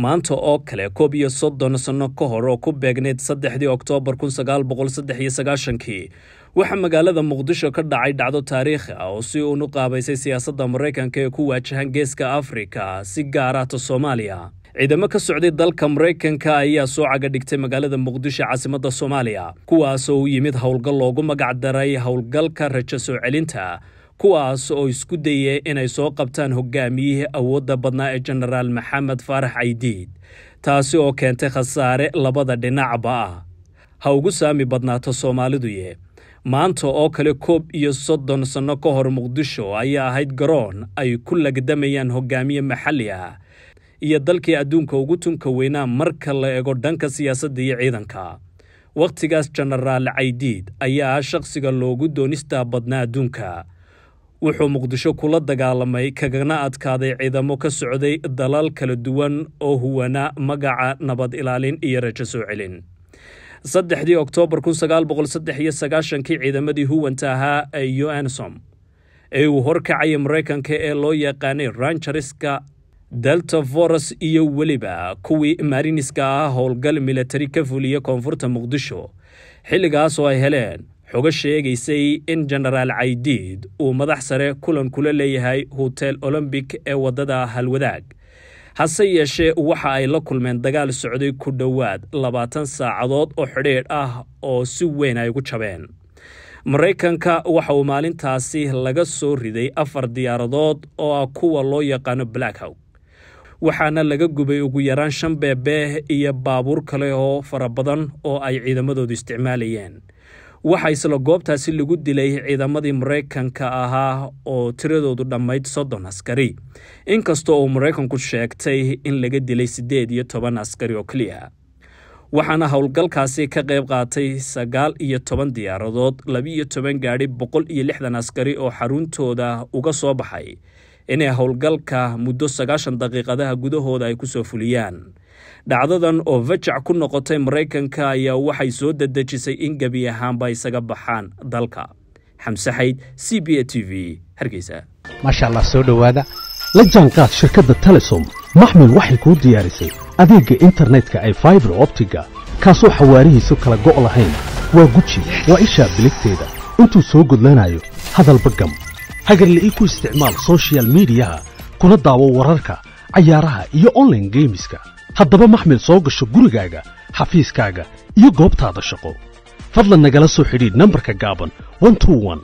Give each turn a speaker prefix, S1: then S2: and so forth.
S1: maanta oo kale koob iyo soddon sanno ka hor oo ku beegnayd saddexdii oktoobar kunsagaalboqolsaddexiyoagaashankii waxaa magaalada muqdisho ka dhacay dhacdo taariikhi ah oo si uunu qaabaysay siyaasadda maraykanka ee ku waajahan geeska afrika si gaaraata ah soomaaliya ciidamo ka socday dalka maraykanka ayaa soo caga dhigtay magaalada muqdisho caasimadda soomaaliya kuwaasoo u yimid howlgal loogu magac daray howlgalka rajo soo celinta kuwaas oo isku dayay inay soo qabtaan hogaamiyihii awoodda badnaa ee jenaraal maxamed faarax caydiid taasi oo keentay khasaare labada dhinacba ah ha ugu saami badnaato soomaaliduye maanta oo kale koob iyo soddon sanno ka hor muqdisho ayaa ahayd garoon ay ku lagdamayaan hogaamiye maxalli ah iyo dalkii adduunka ugu tunka weynaa marka la ego dhanka siyaasadda iyo ciidanka wakhtigaas jenaraal caydiid ayaa ah shakhsiga loogu doonistaa badnaa adduunka wuxuu muqdisho kula dagaalamay kagana adkaaday ciidamo ka socday dalal kala duwan oo huwana magaca nabad ilaalin iyo rajo soo celin saddexdii oktoobar kun sagaal boqol saddex iyo sagaashankii ciidamadii huwanta ahaa ee uansom ee uu horkacaya maraykanka ee loo yaqaanay ranjariska delta foros iyo weliba kuwii maariniska ah howlgal milatari ka fuliya koonfurta muqdisho xilligaasoo ay heleen xoga sheegaysay in jenaraal caydiid uu madax sare kulan kula leeyahay hotel olombik ee waddada halwadaag hase yeeshee waxa ay la kulmeen dagaal socday ku dhowaad labaatan saacadood oo xidhiidh ah oo si weyn ay ugu jabeen maraykanka waxa uu maalintaasi laga soo riday afar diyaaradood oo ah kuwa loo yaqaano black hawk waxaana laga gubay ugu yaraan shan beebeeh iyo baabuur kale oo fara badan oo ay ciidamadoodu isticmaalayeen waxaa isla goobtaasi lagu dilay ciidamadii maraykanka ahaa oo tiradoodu dhammayd soddon askari inkasta oo maraykanku sheegtay in laga dilay siddeed iyo toban askari oo keliya waxaana howlgalkaasi ka qayb qaatay sagaal iyo toban diyaaradood iyo toban gaadi boqol iyo lixdan askari oo xaruntooda uga soo baxay inay howlgalka muddo sagaashan daqiiqadaha gudahooda ay ku soo fuliyaan dhacdadan oo vajac ku noqotay maraykanka ayaa waxay soo dadejisay in gebi ahaanba isaga baxaan dalka xamse xayd c b a t v hargeysa
S2: maasha allah soo dhowaada la jaanqaad shirkadda telesom maxmil waxay kuu diyaarisay adeegga internetka ay faibar optiga kaasoo xawaarihiisu kala go' lahayn waa guji waa ishaa biligteeda intuu soo gudlanayo hadalba gam hagarle-i ku isticmaal social midiyaha kuna daawo wararka cayaaraha iyo online geemiska haddaba maxmil soo gasho gurigaaga xafiiskaaga iyo goobtaada shaqo fadlan nagala soo xidhiidh nambarka gaaban